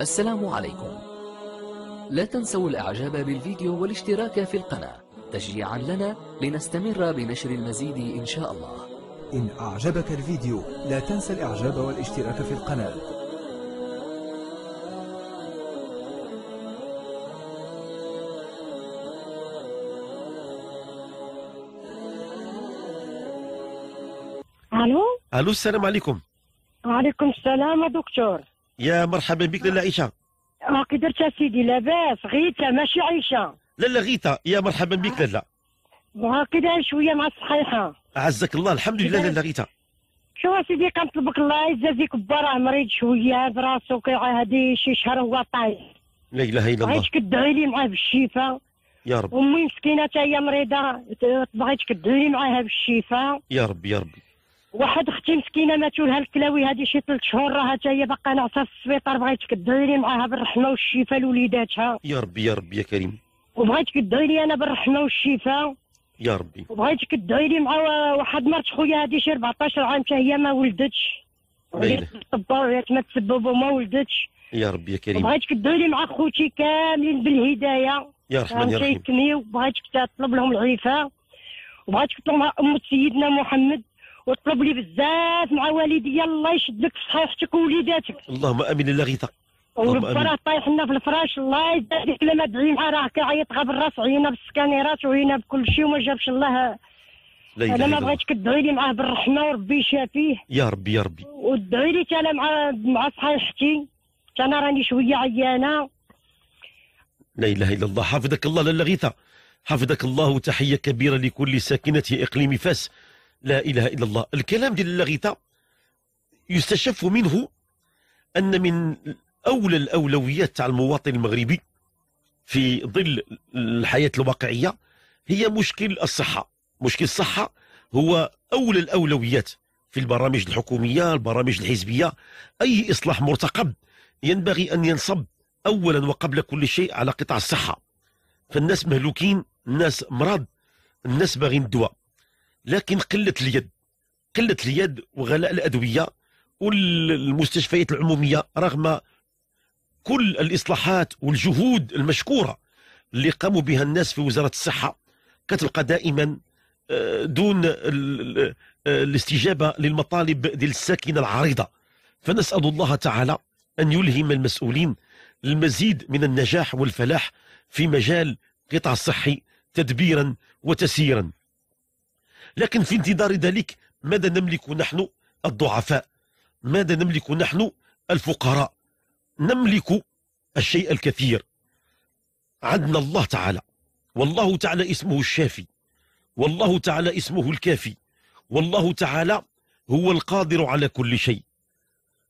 السلام عليكم لا تنسوا الاعجاب بالفيديو والاشتراك في القناة تشجيعا لنا لنستمر بنشر المزيد ان شاء الله إن أعجبك الفيديو لا تنسى الإعجاب والاشتراك في القناة ألو ألو السلام عليكم وعليكم السلام يا دكتور يا مرحبا بك لاله عيشه راكي درت سيدي لاباس غيتا ماشي عيشه لالا غيتا يا مرحبا بك لاله راكي شويه مع الصحيحه عزك الله الحمد لله لاله غيتا شو سيدي كنطلبك الله يجازيك براه مريض شويه براسو هادي شي شهر هو طايح لا اله الا الله بغيتك تدعي لي معاه بالشفاء يا رب امي مسكينه حتى هي مريضه بغيتك تدعي لي معاها بالشفاء يا رب يا رب واحد اختي مسكينه ماتوا لها الكلاوي هذه شي ثلاث شهور راه حتى هي باقا ناعسه في السبيطار بغيتك لي معاها بالرحمه والشفاء لوليداتها يا ربي يا ربي يا كريم وبغيتك دعي لي انا بالرحمه والشفاء يا ربي وبغيتك دعي لي مع واحد مرت خويا هذه شي 14 عام حتى هي ما ولدتش غير ما تسبب وما ولدتش يا ربي يا كريم بغيتك تدعي لي مع خوتي كاملين بالهدايه يا رحمن يا رحيم بغيتك تطلب لهم العفاء وبغيتك تطلب مع ام سيدنا محمد وطلب لي بزاف مع والدي الله يشد لك في صحيحتك ووليداتك اللهم امين الله غيثا وربي راه طايح لنا في الفراش الله لك لما دعي معاه راه كيعيط غا بالراس وعينا بالسكانيرات وعينا بكل شيء وما جابش الله لا انا ما بغيتش تدعي لي معاه بالرحمه وربي يشافيه يا ربي يا ربي ودعي لي انا مع مع صحيحتي انا راني شويه عيانه لا اله الا الله حفظك الله لاله غيثا حفظك الله وتحيه كبيره لكل ساكنه اقليم فاس لا إله إلا الله الكلام ديال اللاغيتا يستشف منه أن من أولى الأولويات تاع المواطن المغربي في ظل الحياة الواقعية هي مشكل الصحة مشكل الصحة هو أولى الأولويات في البرامج الحكومية البرامج الحزبية أي إصلاح مرتقب ينبغي أن ينصب أولا وقبل كل شيء على قطاع الصحة فالناس مهلوكين الناس مرض الناس باغين الدواء لكن قله اليد قله اليد وغلاء الادويه والمستشفيات العموميه رغم كل الاصلاحات والجهود المشكوره اللي قاموا بها الناس في وزاره الصحه كتلقى دائما آه، دون آه، الاستجابه للمطالب ديال الساكنه العريضه فنسال الله تعالى ان يلهم المسؤولين المزيد من النجاح والفلاح في مجال قطاع الصحي تدبيرا وتسييرا لكن في انتظار ذلك ماذا نملك نحن الضعفاء ماذا نملك نحن الفقراء نملك الشيء الكثير عندنا الله تعالى والله تعالى اسمه الشافي والله تعالى اسمه الكافي والله تعالى هو القادر على كل شيء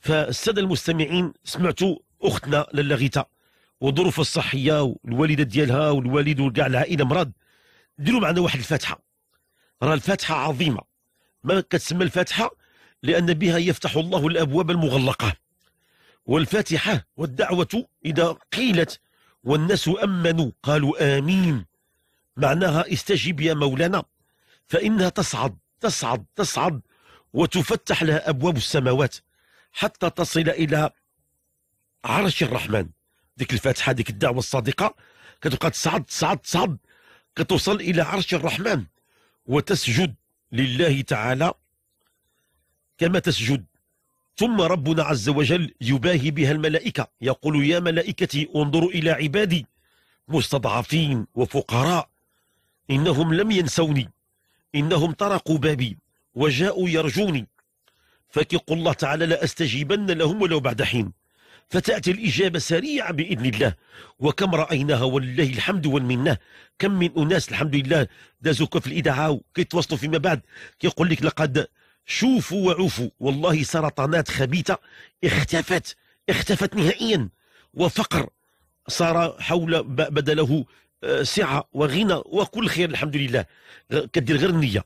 فالسادة المستمعين سمعت أختنا للغيتا وظروف الصحية والوالدة ديالها والوالد وكاع العائلة مرض ديروا معنا واحد الفاتحة راه الفاتحه عظيمه ما كتسمى الفاتحه لان بها يفتح الله الابواب المغلقه والفاتحه والدعوه اذا قيلت والناس امنوا قالوا امين معناها استجب يا مولانا فانها تصعد تصعد تصعد وتفتح لها ابواب السماوات حتى تصل الى عرش الرحمن ديك الفاتحه ديك الدعوه الصادقه كتبقى تصعد تصعد تصعد كتوصل الى عرش الرحمن وتسجد لله تعالى كما تسجد ثم ربنا عز وجل يباهي بها الملائكة يقول يا ملائكتي انظروا إلى عبادي مستضعفين وفقراء إنهم لم ينسوني إنهم طرقوا بابي وجاءوا يرجوني فكقوا الله تعالى لا أستجيبن لهم ولو بعد حين فتأتي الإجابة سريعة بإذن الله وكم رأيناها والله الحمد والمنة كم من أناس الحمد لله دازوك في الإدعاء وكيتواصلوا فيما بعد كيقول لك لقد شوفوا وعوفوا والله سرطانات خبيثة اختفت اختفت نهائيا وفقر صار حول بدله آه، سعة وغنى وكل خير الحمد لله كدير غير النية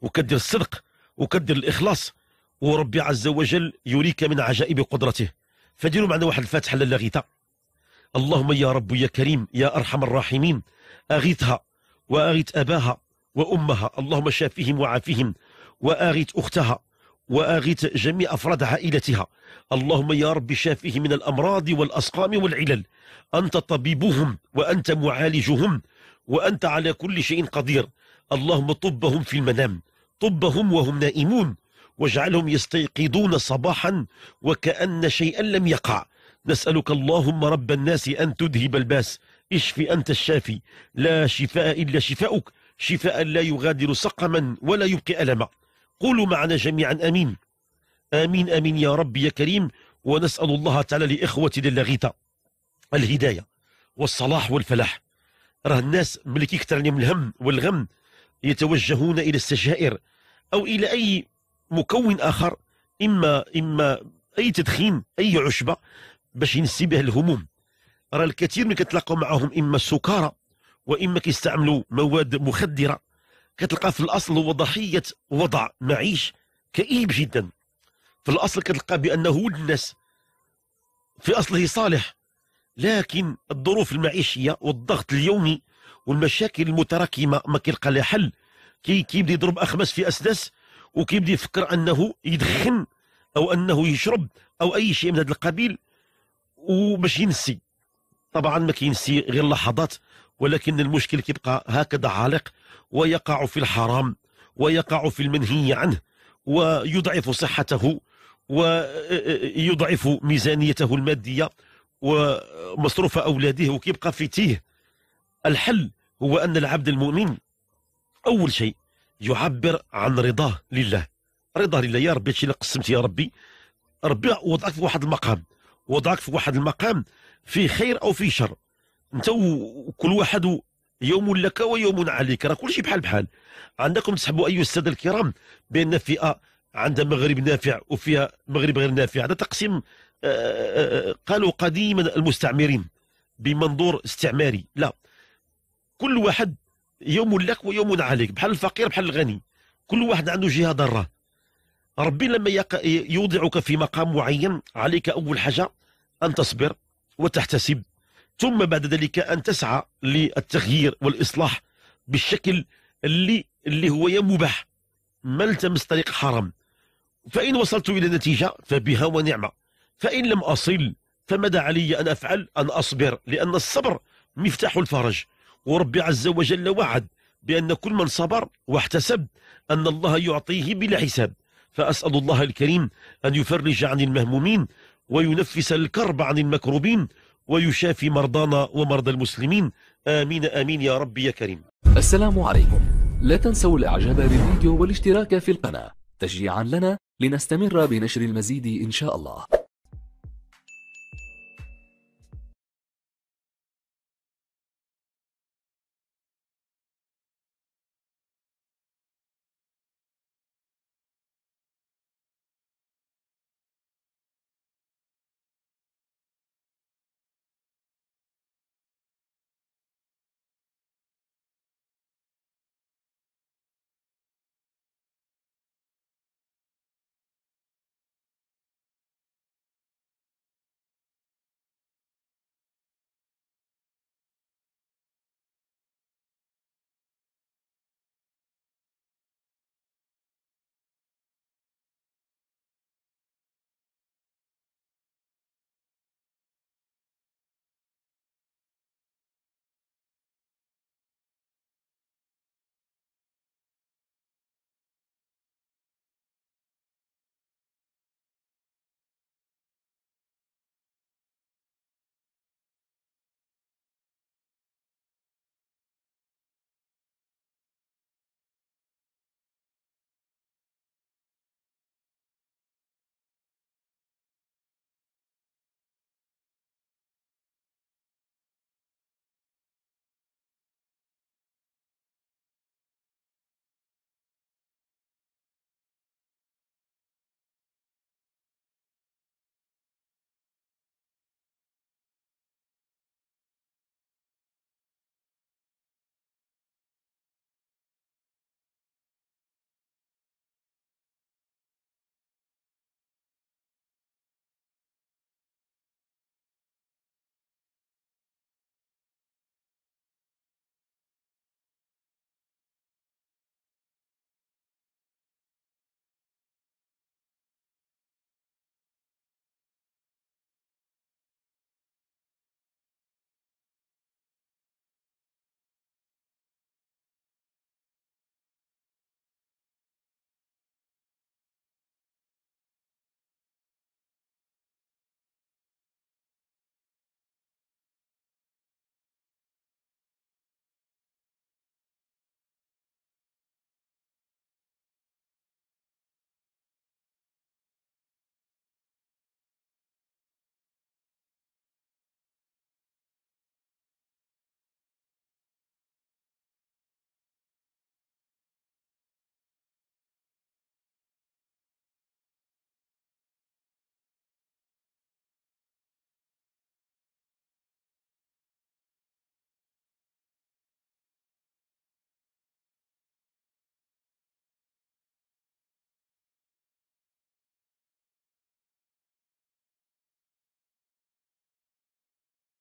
وكدير الصدق وكدير الإخلاص وربي عز وجل يريك من عجائب قدرته فديروا معنا واحد الفاتحه للاغيثه اللهم يا رب يا كريم يا ارحم الراحمين اغيثها واغيث اباها وامها اللهم شافيهم وعافيهم واغيث اختها واغيث جميع افراد عائلتها اللهم يا رب شافيه من الامراض والاسقام والعلل انت طبيبهم وانت معالجهم وانت على كل شيء قدير اللهم طبهم في المنام طبهم وهم نائمون واجعلهم يستيقظون صباحا وكأن شيئا لم يقع نسألك اللهم رب الناس أن تذهب الباس اشف أنت الشافي لا شفاء إلا شفاؤك شفاء لا يغادر سقما ولا يبقي ألما قولوا معنا جميعا أمين آمين آمين يا ربي يا كريم ونسأل الله تعالى لإخوتي للاغيثة الهداية والصلاح والفلاح راه الناس ملي كيكثر عليهم الهم والغم يتوجهون إلى السجائر أو إلى أي مكون اخر اما اما اي تدخين اي عشبه باش ينسي به الهموم راه الكثير من كتلاقوا معاهم اما السكارى واما كيستعملوا مواد مخدره كتلقى في الاصل هو ضحيه وضع معيش كئيب جدا في الاصل كتلقى بانه ولد الناس في اصله صالح لكن الظروف المعيشيه والضغط اليومي والمشاكل المتراكمه ما كيلقى لها حل كي كيبدا يضرب اخماس في اسداس وكيبدا يفكر انه يدخن او انه يشرب او اي شيء من هذا القبيل وباش ينسي طبعا ما كينسي غير لحظات ولكن المشكل كيبقى هكذا عالق ويقع في الحرام ويقع في المنهي عنه ويضعف صحته ويضعف ميزانيته الماديه ومصروف اولاده وكيبقى في تيه الحل هو ان العبد المؤمن اول شيء يعبر عن رضاه لله رضاه لله يا ربي هادشي اللي قسمت يا ربي ربي وضعك في واحد المقام وضعك في واحد المقام فيه خير او فيه شر انت وكل واحد يوم لك ويوم عليك راه كلشي بحال بحال عندكم تسحبوا ايها الساده الكرام بان فئه عندها مغرب نافع وفيها مغرب غير نافع هذا تقسيم آه، آه، آه، قالوا قديما المستعمرين بمنظور استعماري لا كل واحد يوم لك ويوم عليك بحال الفقير بحال الغني كل واحد عنده جهه ضاره ربي لما يوضعك في مقام معين عليك اول حاجه ان تصبر وتحتسب ثم بعد ذلك ان تسعى للتغيير والاصلاح بالشكل اللي اللي هو مباح ما التمس طريق حرام فان وصلت الى نتيجه فبها ونعمه فان لم اصل فماذا علي ان افعل ان اصبر لان الصبر مفتاح الفرج وربي عز وجل وعد بأن كل من صبر واحتسب أن الله يعطيه بلا حساب فأسأل الله الكريم أن يفرج عن المهمومين وينفس الكرب عن المكروبين ويشافي مرضانا ومرضى المسلمين آمين آمين يا ربي يا كريم السلام عليكم لا تنسوا الإعجاب بالفيديو والاشتراك في القناة تشجيعا لنا لنستمر بنشر المزيد إن شاء الله